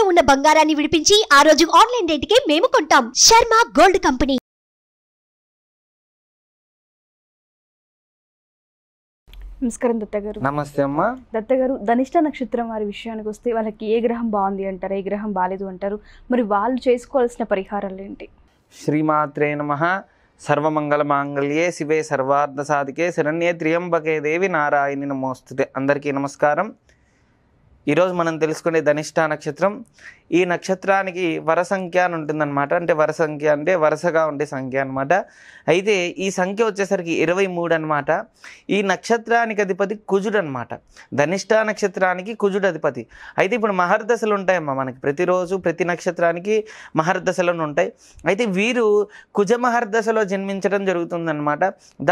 తాకట్టులో ఉన్న బంగారాన్ని విడిపించి ఆ రోజు ఆన్లైన్ రేటుకే మేము కొంటాం శర్మ గోల్డ్ కంపెనీ నమస్కారం దత్త గారు నమస్తే అమ్మ దత్త గారు ధనిష్ట నక్షత్రం వారి విషయానికి వస్తే వాళ్ళకి ఏ గ్రహం బాగుంది అంటారు ఏ గ్రహం బాగాలేదు అంటారు మరి వాళ్ళు చేసుకోవాల్సిన పరిహారాలు ఏంటి శ్రీమాత్రే నమ సర్వమంగళ మాంగళ్యే శివే సర్వార్థ సాధికే శరణ్యే త్రియంబకే దేవి నారాయణి నమోస్తుతే అందరికీ నమస్కారం ఈరోజు మనం తెలుసుకునే ధనిష్ట నక్షత్రం ఈ నక్షత్రానికి వర సంఖ్య అని ఉంటుందన్నమాట అంటే వర సంఖ్య అంటే వరుసగా ఉండే సంఖ్య అనమాట అయితే ఈ సంఖ్య వచ్చేసరికి ఇరవై మూడు అనమాట ఈ నక్షత్రానికి అధిపతి కుజుడు అనమాట ధనిష్ట నక్షత్రానికి కుజుడు అధిపతి అయితే ఇప్పుడు మహర్దశలు ఉంటాయమ్మా మనకి ప్రతిరోజు ప్రతి నక్షత్రానికి మహర్దశలు ఉంటాయి అయితే వీరు కుజ మహర్దశలో జన్మించడం జరుగుతుందన్నమాట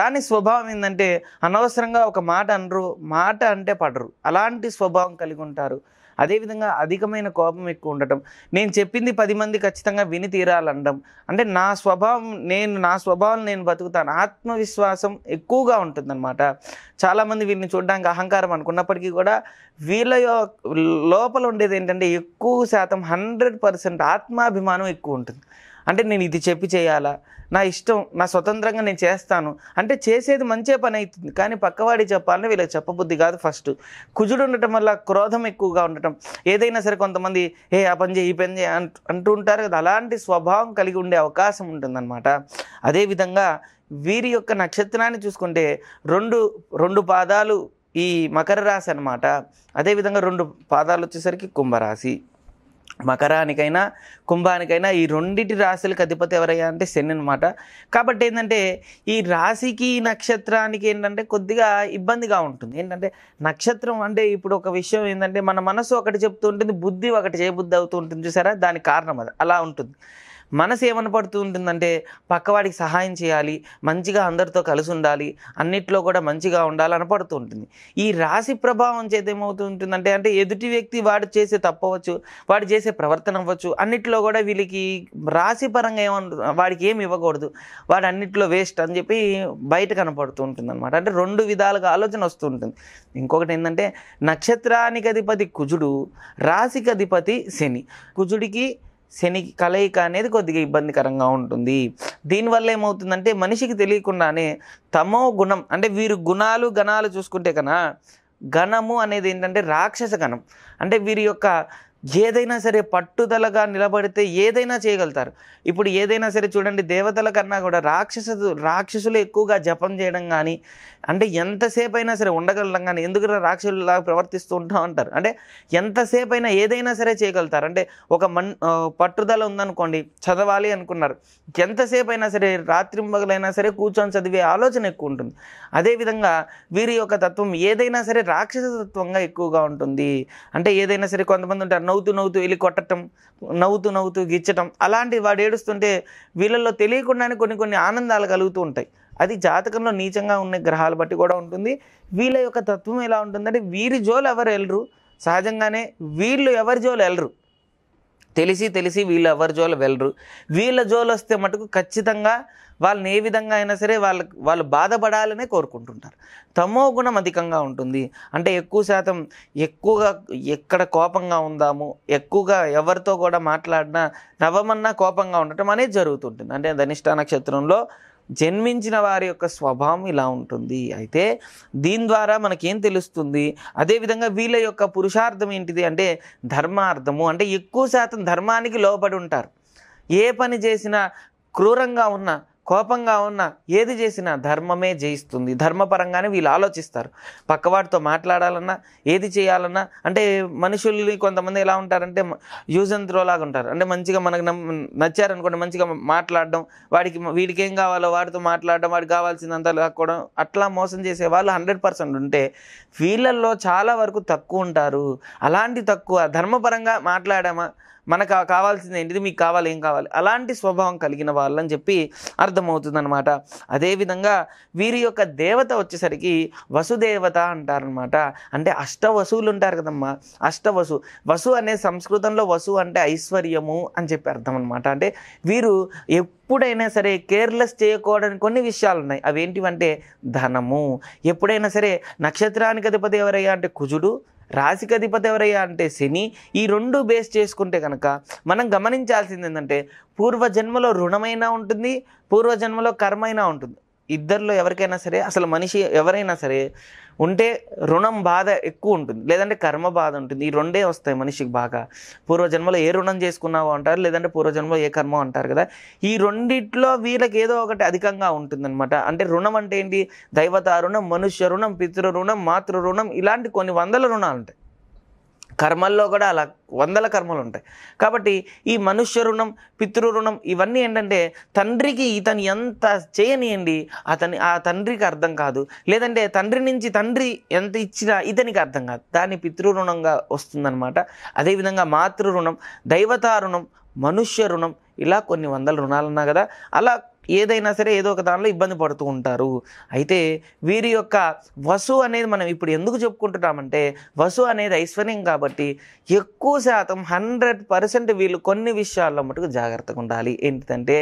దాని స్వభావం ఏంటంటే అనవసరంగా ఒక మాట అనరు మాట అంటే పడరు అలాంటి స్వభావం కలిగి ఉంటారు ఉంటారు అదేవిధంగా అధికమైన కోపం ఎక్కువ ఉండటం నేను చెప్పింది పది మంది ఖచ్చితంగా విని తీరాలనడం అంటే నా స్వభావం నేను నా స్వభావం నేను బతుకుతాను ఆత్మవిశ్వాసం ఎక్కువగా ఉంటుందన్నమాట చాలామంది వీళ్ళని చూడడానికి అహంకారం అనుకున్నప్పటికీ కూడా వీళ్ళ లోపల ఉండేది ఏంటంటే ఎక్కువ శాతం హండ్రెడ్ పర్సెంట్ ఆత్మాభిమానం ఎక్కువ ఉంటుంది అంటే నేను ఇది చెప్పి చేయాలా నా ఇష్టం నా స్వతంత్రంగా నేను చేస్తాను అంటే చేసేది మంచే పని అవుతుంది కానీ పక్కవాడి చెప్పాలని వీళ్ళకి చెప్పబుద్ధి కాదు ఫస్ట్ కుజుడు ఉండటం వల్ల క్రోధం ఎక్కువగా ఉండటం ఏదైనా సరే కొంతమంది ఏ ఆ పని చేయి ఈ పని చేయి అంటూ ఉంటారు కదా అలాంటి స్వభావం కలిగి ఉండే అవకాశం ఉంటుందన్నమాట అదేవిధంగా వీరి యొక్క నక్షత్రాన్ని చూసుకుంటే రెండు రెండు పాదాలు ఈ మకర రాశి అనమాట అదేవిధంగా రెండు పాదాలు వచ్చేసరికి కుంభరాశి మకరానికైనా కుంభానికైనా ఈ రెండింటి రాశులకు అధిపతి ఎవరయ్యా అంటే శని అనమాట కాబట్టి ఏంటంటే ఈ రాశికి నక్షత్రానికి ఏంటంటే కొద్దిగా ఇబ్బందిగా ఉంటుంది ఏంటంటే నక్షత్రం అంటే ఇప్పుడు ఒక విషయం ఏంటంటే మన మనసు ఒకటి చెప్తూ ఉంటుంది బుద్ధి ఒకటి చేయబుద్ధి అవుతూ ఉంటుంది చూసారా దాని కారణం అది అలా ఉంటుంది మనసు ఏమనపడుతూ పడుతూ ఉంటుందంటే పక్కవాడికి సహాయం చేయాలి మంచిగా అందరితో కలిసి ఉండాలి అన్నిట్లో కూడా మంచిగా ఉండాలని పడుతూ ఉంటుంది ఈ రాశి ప్రభావం చేత ఏమవుతూ ఉంటుందంటే అంటే ఎదుటి వ్యక్తి వాడు చేసే తప్పవచ్చు వాడు చేసే ప్రవర్తన అవ్వచ్చు అన్నిట్లో కూడా వీళ్ళకి రాశి పరంగా ఏమన్నా వాడికి ఏమి ఇవ్వకూడదు వాడు అన్నిట్లో వేస్ట్ అని చెప్పి బయట కనపడుతూ ఉంటుంది అనమాట అంటే రెండు విధాలుగా ఆలోచన వస్తూ ఉంటుంది ఇంకొకటి ఏంటంటే నక్షత్రానికి అధిపతి కుజుడు రాశికి అధిపతి శని కుజుడికి శని కలయిక అనేది కొద్దిగా ఇబ్బందికరంగా ఉంటుంది దీనివల్ల ఏమవుతుందంటే మనిషికి తెలియకుండానే తమో గుణం అంటే వీరు గుణాలు గణాలు చూసుకుంటే కన గణము అనేది ఏంటంటే రాక్షస గణం అంటే వీరి యొక్క ఏదైనా సరే పట్టుదలగా నిలబడితే ఏదైనా చేయగలుగుతారు ఇప్పుడు ఏదైనా సరే చూడండి దేవతల కన్నా కూడా రాక్షస రాక్షసులు ఎక్కువగా జపం చేయడం కానీ అంటే ఎంతసేపు అయినా సరే ఉండగలడం కానీ ఎందుకంటే రాక్షసులా ప్రవర్తిస్తూ ఉంటా ఉంటారు అంటే ఎంతసేపు అయినా ఏదైనా సరే చేయగలుగుతారు అంటే ఒక మన్ పట్టుదల ఉందనుకోండి చదవాలి అనుకున్నారు ఎంతసేపు అయినా సరే రాత్రింబగలైనా సరే కూర్చొని చదివే ఆలోచన ఎక్కువ ఉంటుంది అదేవిధంగా వీరి యొక్క తత్వం ఏదైనా సరే రాక్షస తత్వంగా ఎక్కువగా ఉంటుంది అంటే ఏదైనా సరే కొంతమంది ఉంటారు నవ్వుతూ నవ్వుతూ వెళ్ళి కొట్టడం నవ్వుతూ నవ్వుతూ గిచ్చటం అలాంటి వాడు ఏడుస్తుంటే వీళ్ళల్లో తెలియకుండానే కొన్ని కొన్ని ఆనందాలు కలుగుతూ ఉంటాయి అది జాతకంలో నీచంగా ఉన్న గ్రహాలు బట్టి కూడా ఉంటుంది వీళ్ళ యొక్క తత్వం ఎలా ఉంటుందంటే వీరి జోలు ఎవరు వెళ్ళరు సహజంగానే వీళ్ళు ఎవరి జోలు వెళ్ళరు తెలిసి తెలిసి వీళ్ళు ఎవరి జోలు వెళ్ళరు వీళ్ళ జోలు వస్తే మటుకు ఖచ్చితంగా వాళ్ళని ఏ విధంగా అయినా సరే వాళ్ళ వాళ్ళు బాధపడాలనే కోరుకుంటుంటారు తమో గుణం అధికంగా ఉంటుంది అంటే ఎక్కువ శాతం ఎక్కువగా ఎక్కడ కోపంగా ఉందాము ఎక్కువగా ఎవరితో కూడా మాట్లాడినా నవ్వమన్నా కోపంగా ఉండటం అనేది జరుగుతుంటుంది అంటే ధనిష్టా నక్షత్రంలో జన్మించిన వారి యొక్క స్వభావం ఇలా ఉంటుంది అయితే దీని ద్వారా మనకేం తెలుస్తుంది అదేవిధంగా వీళ్ళ యొక్క పురుషార్థం ఏంటిది అంటే ధర్మార్థము అంటే ఎక్కువ శాతం ధర్మానికి లోబడి ఉంటారు ఏ పని చేసినా క్రూరంగా ఉన్న కోపంగా ఉన్నా ఏది చేసినా ధర్మమే జయిస్తుంది ధర్మపరంగానే వీళ్ళు ఆలోచిస్తారు పక్కవాడితో మాట్లాడాలన్నా ఏది చేయాలన్నా అంటే మనుషుల్ని కొంతమంది ఎలా ఉంటారంటే యూజ్ అండ్ త్రో లాగా ఉంటారు అంటే మంచిగా మనకు నచ్చారనుకోండి మంచిగా మాట్లాడడం వాడికి వీడికి ఏం కావాలో వాడితో మాట్లాడడం వాడికి కావాల్సిందంతా లాక్కోవడం అట్లా మోసం చేసే వాళ్ళు హండ్రెడ్ పర్సెంట్ ఉంటే వీళ్ళల్లో చాలా వరకు తక్కువ ఉంటారు అలాంటి తక్కువ ధర్మపరంగా మాట్లాడామా మనకు కావాల్సింది ఏంటిది మీకు కావాలి ఏం కావాలి అలాంటి స్వభావం కలిగిన వాళ్ళని చెప్పి అర్థమవుతుందన్నమాట అదేవిధంగా వీరి యొక్క దేవత వచ్చేసరికి వసుదేవత అంటారనమాట అంటే అష్ట వసువులు ఉంటారు కదమ్మా అష్ట వసు వసు అనే సంస్కృతంలో వసు అంటే ఐశ్వర్యము అని చెప్పి అర్థం అనమాట అంటే వీరు ఎప్పుడైనా సరే కేర్లెస్ చేయకూడని కొన్ని విషయాలు ఉన్నాయి అవేంటివంటే ధనము ఎప్పుడైనా సరే నక్షత్రానికి అధిపతి ఎవరయ్యా అంటే కుజుడు రాశికి అధిపతి ఎవరయ్యా అంటే శని ఈ రెండు బేస్ చేసుకుంటే కనుక మనం గమనించాల్సింది ఏంటంటే పూర్వజన్మలో రుణమైనా ఉంటుంది పూర్వజన్మలో కర్మైనా ఉంటుంది ఇద్దరిలో ఎవరికైనా సరే అసలు మనిషి ఎవరైనా సరే ఉంటే రుణం బాధ ఎక్కువ ఉంటుంది లేదంటే కర్మ బాధ ఉంటుంది ఈ రెండే వస్తాయి మనిషికి బాగా పూర్వజన్మలో ఏ రుణం చేసుకున్నావు అంటారు లేదంటే పూర్వజన్మలో ఏ కర్మ అంటారు కదా ఈ రెండిట్లో వీళ్ళకి ఏదో ఒకటి అధికంగా ఉంటుందన్నమాట అంటే రుణం అంటే ఏంటి దైవత రుణం మనుష్య రుణం పితృ రుణం మాతృ రుణం ఇలాంటి కొన్ని వందల రుణాలు ఉంటాయి కర్మల్లో కూడా అలా వందల కర్మలు ఉంటాయి కాబట్టి ఈ మనుష్య రుణం పితృ రుణం ఇవన్నీ ఏంటంటే తండ్రికి ఇతను ఎంత చేయనియండి అతని ఆ తండ్రికి అర్థం కాదు లేదంటే తండ్రి నుంచి తండ్రి ఎంత ఇచ్చినా ఇతనికి అర్థం కాదు దాన్ని పితృ రుణంగా వస్తుందన్నమాట అదేవిధంగా మాతృ రుణం దైవతారుణం రుణం మనుష్య రుణం ఇలా కొన్ని వందల రుణాలు ఉన్నా కదా అలా ఏదైనా సరే ఏదో ఒక దానిలో ఇబ్బంది పడుతూ ఉంటారు అయితే వీరి యొక్క వసు అనేది మనం ఇప్పుడు ఎందుకు చెప్పుకుంటున్నామంటే వసు అనేది ఐశ్వర్యం కాబట్టి ఎక్కువ శాతం హండ్రెడ్ పర్సెంట్ వీళ్ళు కొన్ని విషయాల్లో మటుకు జాగ్రత్తగా ఉండాలి ఏంటంటే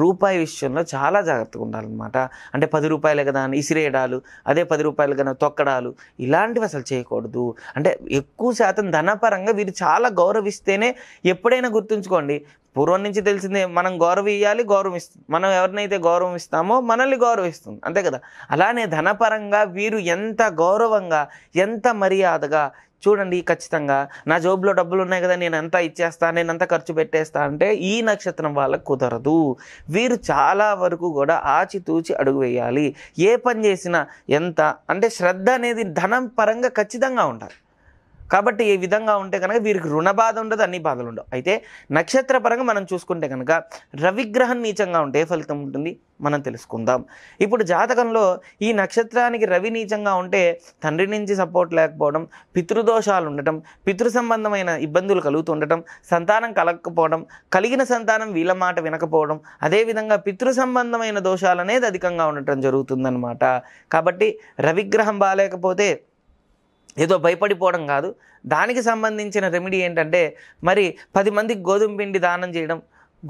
రూపాయి విషయంలో చాలా జాగ్రత్తగా ఉండాలన్నమాట అంటే పది రూపాయలు కదా అని ఇసిరేయడాలు అదే పది రూపాయలు కదా తొక్కడాలు ఇలాంటివి అసలు చేయకూడదు అంటే ఎక్కువ శాతం ధనపరంగా వీరు చాలా గౌరవిస్తేనే ఎప్పుడైనా గుర్తుంచుకోండి పూర్వం నుంచి తెలిసింది మనం గౌరవం ఇవ్వాలి గౌరవం ఇస్తుంది మనం ఎవరినైతే గౌరవం ఇస్తామో మనల్ని గౌరవిస్తుంది అంతే కదా అలానే ధనపరంగా వీరు ఎంత గౌరవంగా ఎంత మర్యాదగా చూడండి ఖచ్చితంగా నా జోబులో డబ్బులు ఉన్నాయి కదా నేను ఎంత ఇచ్చేస్తా నేను ఎంత ఖర్చు పెట్టేస్తా అంటే ఈ నక్షత్రం వాళ్ళకు కుదరదు వీరు చాలా వరకు కూడా ఆచితూచి అడుగు వేయాలి ఏ పని చేసినా ఎంత అంటే శ్రద్ధ అనేది ధనం పరంగా ఖచ్చితంగా ఉండాలి కాబట్టి ఏ విధంగా ఉంటే కనుక వీరికి రుణ బాధ ఉండదు అన్ని బాధలు ఉండవు అయితే నక్షత్ర పరంగా మనం చూసుకుంటే కనుక రవిగ్రహం నీచంగా ఉంటే ఏ ఫలితం ఉంటుంది మనం తెలుసుకుందాం ఇప్పుడు జాతకంలో ఈ నక్షత్రానికి రవి నీచంగా ఉంటే తండ్రి నుంచి సపోర్ట్ లేకపోవడం పితృదోషాలు ఉండటం పితృ సంబంధమైన ఇబ్బందులు కలుగుతుండటం సంతానం కలగకపోవడం కలిగిన సంతానం వీళ్ళ మాట వినకపోవడం అదేవిధంగా పితృ సంబంధమైన దోషాలు అనేది అధికంగా ఉండటం జరుగుతుందన్నమాట కాబట్టి రవిగ్రహం బాగాలేకపోతే ఏదో భయపడిపోవడం కాదు దానికి సంబంధించిన రెమెడీ ఏంటంటే మరి పది మందికి గోధుమ పిండి దానం చేయడం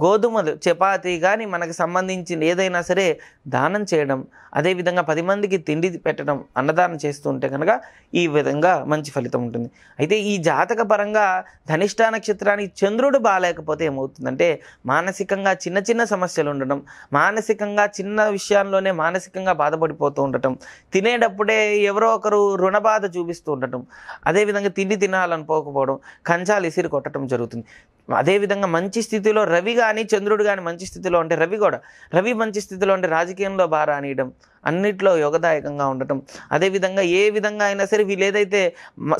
గోధుమలు చపాతి కానీ మనకు సంబంధించిన ఏదైనా సరే దానం చేయడం అదేవిధంగా పది మందికి తిండి పెట్టడం అన్నదానం చేస్తూ ఉంటే కనుక ఈ విధంగా మంచి ఫలితం ఉంటుంది అయితే ఈ జాతక పరంగా ధనిష్టా నక్షత్రానికి చంద్రుడు బాగాలేకపోతే ఏమవుతుందంటే మానసికంగా చిన్న చిన్న సమస్యలు ఉండడం మానసికంగా చిన్న విషయాల్లోనే మానసికంగా బాధపడిపోతూ ఉండటం తినేటప్పుడే ఎవరో ఒకరు రుణ బాధ చూపిస్తూ ఉండటం అదేవిధంగా తిండి తినాలనుకోకపోవడం కంచాలు ఇసిరి కొట్టడం జరుగుతుంది అదేవిధంగా మంచి స్థితిలో రవి కానీ చంద్రుడు కానీ మంచి స్థితిలో ఉంటే రవి కూడా రవి మంచి స్థితిలో ఉంటే రాజకీయంలో బాగా రానియడం అన్నిట్లో యోగదాయకంగా ఉండటం అదేవిధంగా ఏ విధంగా అయినా సరే వీళ్ళు ఏదైతే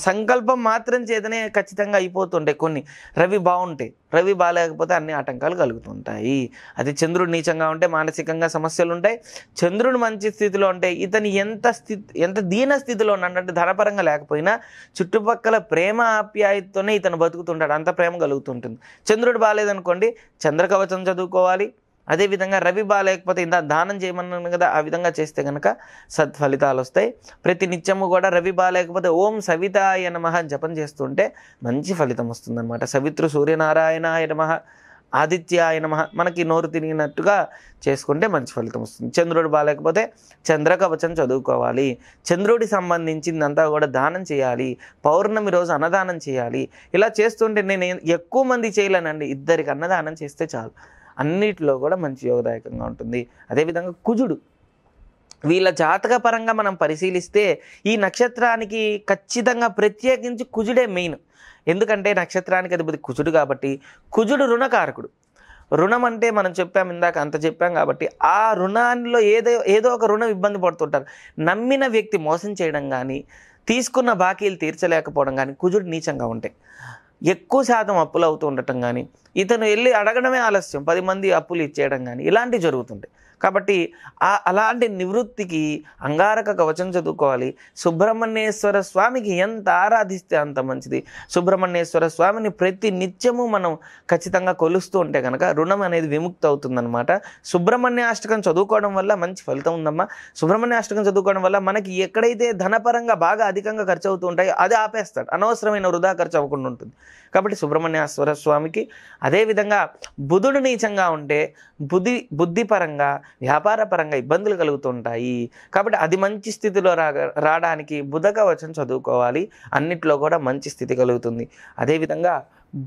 సంకల్పం మాత్రం చేతనే ఖచ్చితంగా అయిపోతుంటాయి కొన్ని రవి బాగుంటాయి రవి బాగాలేకపోతే అన్ని ఆటంకాలు కలుగుతుంటాయి అదే చంద్రుడు నీచంగా ఉంటే మానసికంగా సమస్యలు ఉంటాయి చంద్రుడు మంచి స్థితిలో ఉంటే ఇతను ఎంత స్థితి ఎంత దీన స్థితిలో ఉన్నట్టు ధనపరంగా లేకపోయినా చుట్టుపక్కల ప్రేమ ఆప్యాయతతోనే ఇతను బతుకుతుంటాడు అంత ప్రేమ కలుగుతుంటుంది బాగుంటుంది చంద్రుడు బాగాలేదనుకోండి చంద్రకవచం చదువుకోవాలి అదేవిధంగా రవి బాగాలేకపోతే ఇందా దానం చేయమన్నాను కదా ఆ విధంగా చేస్తే కనుక సత్ఫలితాలు వస్తాయి ప్రతి నిత్యము కూడా రవి బాగాలేకపోతే ఓం సవితాయ నమ జపం చేస్తుంటే మంచి ఫలితం వస్తుందన్నమాట సవిత్రు సూర్యనారాయణాయ నమ ఆదిత్యాయ నమ మనకి నోరు తినినట్టుగా చేసుకుంటే మంచి ఫలితం వస్తుంది చంద్రుడు బాగాలేకపోతే చంద్రకవచం చదువుకోవాలి చంద్రుడి సంబంధించిందంతా కూడా దానం చేయాలి పౌర్ణమి రోజు అన్నదానం చేయాలి ఇలా చేస్తుంటే నేను ఎక్కువ మంది చేయలేనండి ఇద్దరికి అన్నదానం చేస్తే చాలు అన్నిటిలో కూడా మంచి యోగదాయకంగా ఉంటుంది అదేవిధంగా కుజుడు వీళ్ళ జాతక పరంగా మనం పరిశీలిస్తే ఈ నక్షత్రానికి ఖచ్చితంగా ప్రత్యేకించి కుజుడే మెయిన్ ఎందుకంటే నక్షత్రానికి అధిపతి కుజుడు కాబట్టి కుజుడు రుణకారకుడు రుణం అంటే మనం చెప్పాం ఇందాక అంత చెప్పాం కాబట్టి ఆ రుణాల్లో ఏదో ఏదో ఒక రుణం ఇబ్బంది పడుతుంటారు నమ్మిన వ్యక్తి మోసం చేయడం కానీ తీసుకున్న బాకీలు తీర్చలేకపోవడం కానీ కుజుడు నీచంగా ఉంటాయి ఎక్కువ శాతం అప్పులు అవుతూ ఉండటం కానీ ఇతను వెళ్ళి అడగడమే ఆలస్యం పది మంది అప్పులు ఇచ్చేయడం కానీ ఇలాంటివి జరుగుతుంటాయి కాబట్టి అలాంటి నివృత్తికి అంగారక కవచం చదువుకోవాలి సుబ్రహ్మణ్యేశ్వర స్వామికి ఎంత ఆరాధిస్తే అంత మంచిది సుబ్రహ్మణ్యేశ్వర స్వామిని ప్రతి నిత్యము మనం ఖచ్చితంగా కొలుస్తూ ఉంటే కనుక రుణం అనేది విముక్తి అవుతుందన్నమాట సుబ్రహ్మణ్య అష్టకం చదువుకోవడం వల్ల మంచి ఫలితం ఉందమ్మా సుబ్రహ్మణ్య అష్టకం చదువుకోవడం వల్ల మనకి ఎక్కడైతే ధనపరంగా బాగా అధికంగా ఖర్చు అవుతూ ఉంటాయో అది ఆపేస్తాడు అనవసరమైన వృధా ఖర్చు అవ్వకుండా ఉంటుంది కాబట్టి సుబ్రహ్మణ్యేశ్వర స్వామికి అదేవిధంగా బుధుడు నీచంగా ఉంటే బుద్ధి బుద్ధిపరంగా వ్యాపార పరంగా ఇబ్బందులు కలుగుతుంటాయి కాబట్టి అది మంచి స్థితిలో రా రావడానికి కవచం చదువుకోవాలి అన్నిట్లో కూడా మంచి స్థితి కలుగుతుంది అదేవిధంగా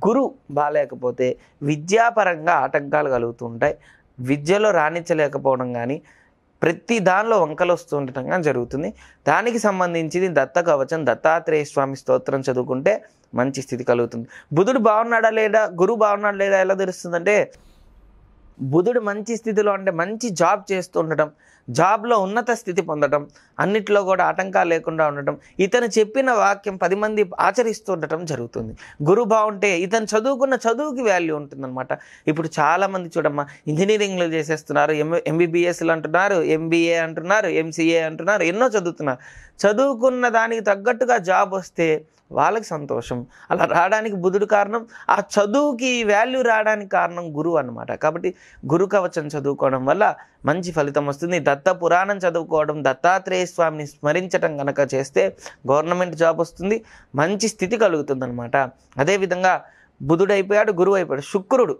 గురు బాగాలేకపోతే విద్యాపరంగా ఆటంకాలు కలుగుతుంటాయి విద్యలో రాణించలేకపోవడం కానీ ప్రతి దానిలో వంకలు వస్తుండటం కానీ జరుగుతుంది దానికి సంబంధించింది దత్త కవచం దత్తాత్రేయ స్వామి స్తోత్రం చదువుకుంటే మంచి స్థితి కలుగుతుంది బుధుడు బాగున్నాడా లేదా గురువు బాగున్నాడా లేదా ఎలా తెలుస్తుందంటే బుధుడు మంచి స్థితిలో అంటే మంచి జాబ్ చేస్తుండటం జాబ్లో ఉన్నత స్థితి పొందటం అన్నిట్లో కూడా ఆటంకాలు లేకుండా ఉండటం ఇతను చెప్పిన వాక్యం పది మంది ఆచరిస్తుండటం జరుగుతుంది గురు బాగుంటే ఇతను చదువుకున్న చదువుకి వాల్యూ ఉంటుందన్నమాట ఇప్పుడు చాలామంది చూడమ్మా ఇంజనీరింగ్లు చేసేస్తున్నారు ఎం ఎంబీబీఎస్లు అంటున్నారు ఎంబీఏ అంటున్నారు ఎంసీఏ అంటున్నారు ఎన్నో చదువుతున్నారు చదువుకున్న దానికి తగ్గట్టుగా జాబ్ వస్తే వాళ్ళకి సంతోషం అలా రావడానికి బుధుడు కారణం ఆ చదువుకి వాల్యూ రావడానికి కారణం గురువు అనమాట కాబట్టి గురు కవచం చదువుకోవడం వల్ల మంచి ఫలితం వస్తుంది దత్త పురాణం చదువుకోవడం దత్తాత్రేయ స్వామిని స్మరించడం కనుక చేస్తే గవర్నమెంట్ జాబ్ వస్తుంది మంచి స్థితి కలుగుతుందన్నమాట అదేవిధంగా బుధుడైపోయాడు గురువు అయిపోయాడు శుక్రుడు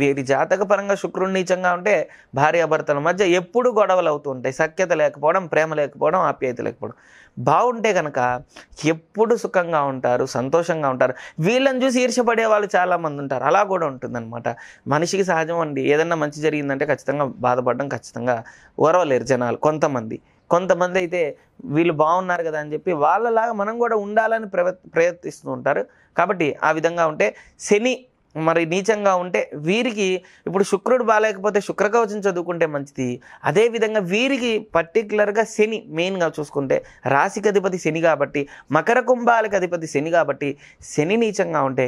వీరి జాతకపరంగా శుక్రుడు నీచంగా ఉంటే భార్యాభర్తల మధ్య ఎప్పుడు గొడవలు అవుతూ ఉంటాయి సఖ్యత లేకపోవడం ప్రేమ లేకపోవడం ఆప్యాయత లేకపోవడం బాగుంటే కనుక ఎప్పుడు సుఖంగా ఉంటారు సంతోషంగా ఉంటారు వీళ్ళని చూసి ఈర్షపడే వాళ్ళు చాలామంది ఉంటారు అలా కూడా ఉంటుందన్నమాట మనిషికి సహజం అండి ఏదన్నా మంచి జరిగిందంటే ఖచ్చితంగా బాధపడడం ఖచ్చితంగా ఓరవలేరు జనాలు కొంతమంది కొంతమంది అయితే వీళ్ళు బాగున్నారు కదా అని చెప్పి వాళ్ళలాగా మనం కూడా ఉండాలని ప్రయత్ ప్రయత్నిస్తూ ఉంటారు కాబట్టి ఆ విధంగా ఉంటే శని మరి నీచంగా ఉంటే వీరికి ఇప్పుడు శుక్రుడు బాగాలేకపోతే శుక్రకవచం చదువుకుంటే మంచిది అదేవిధంగా వీరికి పర్టికులర్గా శని మెయిన్గా చూసుకుంటే రాశికి అధిపతి శని కాబట్టి మకర కుంభాలకు అధిపతి శని కాబట్టి శని నీచంగా ఉంటే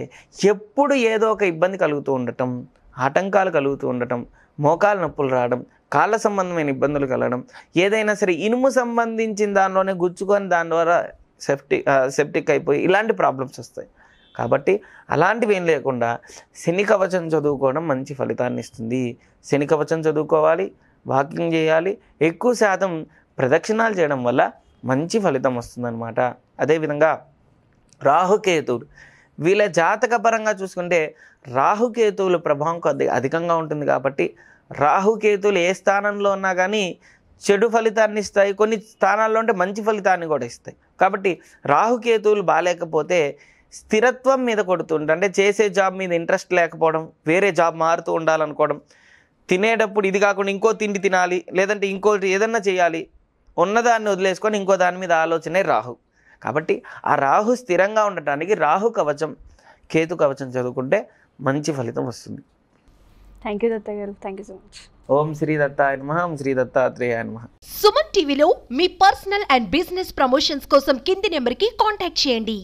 ఎప్పుడు ఏదో ఒక ఇబ్బంది కలుగుతూ ఉండటం ఆటంకాలు కలుగుతూ ఉండటం మోకాలు నొప్పులు రావడం కాళ్ళ సంబంధమైన ఇబ్బందులు కలగడం ఏదైనా సరే ఇనుము సంబంధించిన దానిలోనే గుచ్చుకొని దాని ద్వారా సెప్టిక్ సెప్టిక్ అయిపోయి ఇలాంటి ప్రాబ్లమ్స్ వస్తాయి కాబట్టి అలాంటివి ఏం లేకుండా శని కవచం చదువుకోవడం మంచి ఫలితాన్ని ఇస్తుంది శని కవచం చదువుకోవాలి వాకింగ్ చేయాలి ఎక్కువ శాతం ప్రదక్షిణాలు చేయడం వల్ల మంచి ఫలితం వస్తుందన్నమాట అదేవిధంగా రాహుకేతువులు వీళ్ళ జాతక పరంగా చూసుకుంటే రాహుకేతువుల ప్రభావం కొద్ది అధికంగా ఉంటుంది కాబట్టి రాహుకేతువులు ఏ స్థానంలో ఉన్నా కానీ చెడు ఫలితాన్ని ఇస్తాయి కొన్ని స్థానాల్లో ఉంటే మంచి ఫలితాన్ని కూడా ఇస్తాయి కాబట్టి రాహుకేతువులు బాగాలేకపోతే స్థిరత్వం మీద కొడుతుంటే అంటే చేసే జాబ్ మీద ఇంట్రెస్ట్ లేకపోవడం వేరే జాబ్ మారుతూ ఉండాలనుకోవడం తినేటప్పుడు ఇది కాకుండా ఇంకో తిండి తినాలి లేదంటే ఇంకోటి ఏదన్నా చేయాలి ఉన్నదాన్ని వదిలేసుకొని ఇంకో దాని మీద ఆలోచనే రాహు కాబట్టి ఆ రాహు స్థిరంగా ఉండటానికి రాహు కవచం కేతు కవచం చదువుకుంటే మంచి ఫలితం వస్తుంది థ్యాంక్ యూ దత్త గారు థ్యాంక్ యూ సో మచ్ ఓం శ్రీ దత్తాయ నమ ఓం శ్రీ దత్తాత్రేయ మహా సుమన్ టీవీలో మీ పర్సనల్ అండ్ బిజినెస్ ప్రమోషన్స్ కోసం కింది నెంబర్కి కాంటాక్ట్ చేయండి